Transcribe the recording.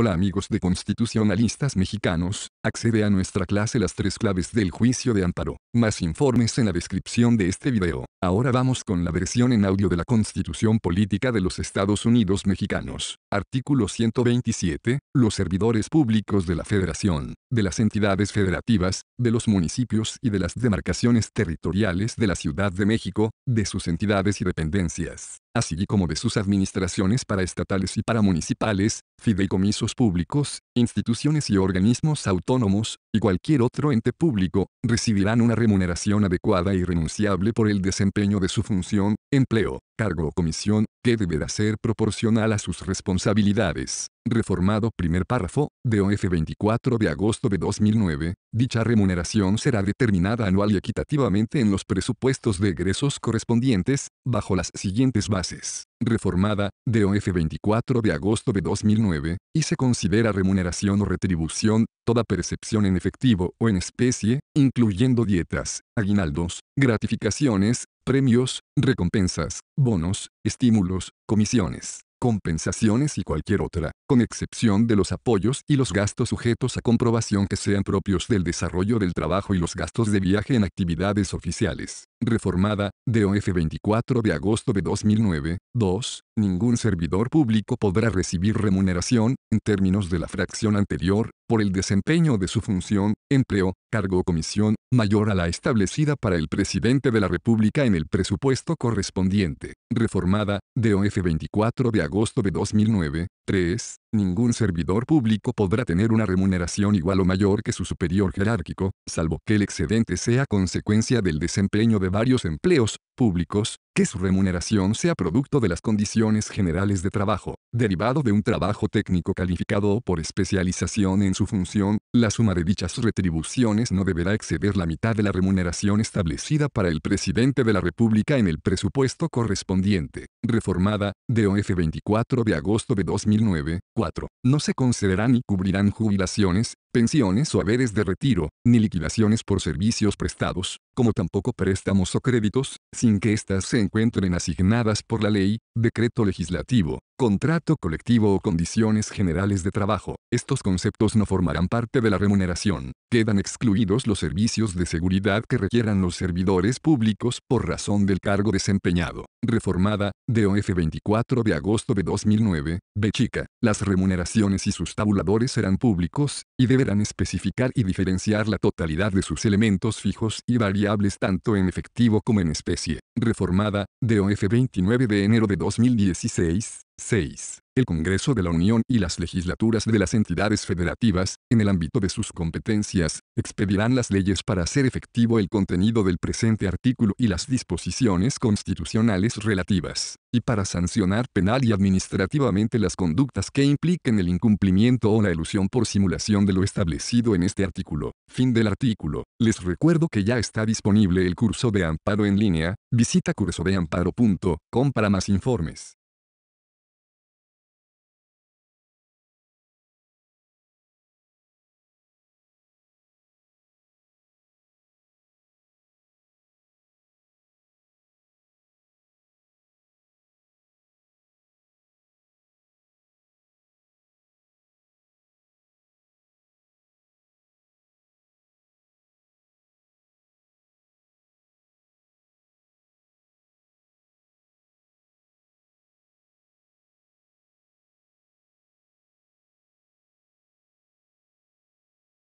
Hola amigos de constitucionalistas mexicanos, accede a nuestra clase Las tres claves del juicio de Amparo. Más informes en la descripción de este video. Ahora vamos con la versión en audio de la Constitución Política de los Estados Unidos Mexicanos. Artículo 127. Los servidores públicos de la Federación, de las entidades federativas, de los municipios y de las demarcaciones territoriales de la Ciudad de México, de sus entidades y dependencias, así como de sus administraciones para estatales y para municipales, fideicomisos públicos, instituciones y organismos autónomos, y cualquier otro ente público, recibirán una remuneración adecuada y renunciable por el desempeño de su función, empleo, cargo o comisión, que deberá ser proporcional a sus responsabilidades. Reformado primer párrafo, DOF 24 de agosto de 2009, dicha remuneración será determinada anual y equitativamente en los presupuestos de egresos correspondientes, bajo las siguientes bases. Reformada, DOF 24 de agosto de 2009, y se considera remuneración o retribución, toda percepción en efectivo o en especie, incluyendo dietas, aguinaldos, gratificaciones, premios, recompensas, bonos, estímulos, comisiones, compensaciones y cualquier otra, con excepción de los apoyos y los gastos sujetos a comprobación que sean propios del desarrollo del trabajo y los gastos de viaje en actividades oficiales. Reformada, DOF 24 de agosto de 2009. 2. Ningún servidor público podrá recibir remuneración, en términos de la fracción anterior, por el desempeño de su función, empleo, cargo o comisión, mayor a la establecida para el presidente de la República en el presupuesto correspondiente, reformada, DOF 24 de agosto de 2009, 3. Ningún servidor público podrá tener una remuneración igual o mayor que su superior jerárquico, salvo que el excedente sea consecuencia del desempeño de varios empleos públicos, que su remuneración sea producto de las condiciones generales de trabajo, derivado de un trabajo técnico calificado por especialización en su función, la suma de dichas retribuciones no deberá exceder la mitad de la remuneración establecida para el presidente de la República en el presupuesto correspondiente, reformada, DOF 24 de agosto de 2000 94 4. No se concederán ni cubrirán jubilaciones, pensiones o haberes de retiro, ni liquidaciones por servicios prestados, como tampoco préstamos o créditos, sin que éstas se encuentren asignadas por la ley, decreto legislativo, contrato colectivo o condiciones generales de trabajo. Estos conceptos no formarán parte de la remuneración. Quedan excluidos los servicios de seguridad que requieran los servidores públicos por razón del cargo desempeñado. Reformada, DOF 24 de agosto de 2009, B. Chica. Las remuneraciones y sus tabuladores serán públicos, y deberán especificar y diferenciar la totalidad de sus elementos fijos y variables tanto en efectivo como en especie. Reformada, DOF 29 de enero de 2016, 6. El Congreso de la Unión y las legislaturas de las entidades federativas, en el ámbito de sus competencias, expedirán las leyes para hacer efectivo el contenido del presente artículo y las disposiciones constitucionales relativas, y para sancionar penal y administrativamente las conductas que impliquen el incumplimiento o la elusión por simulación de lo establecido en este artículo. Fin del artículo. Les recuerdo que ya está disponible el curso de amparo en línea, visita cursodeamparo.com para más informes.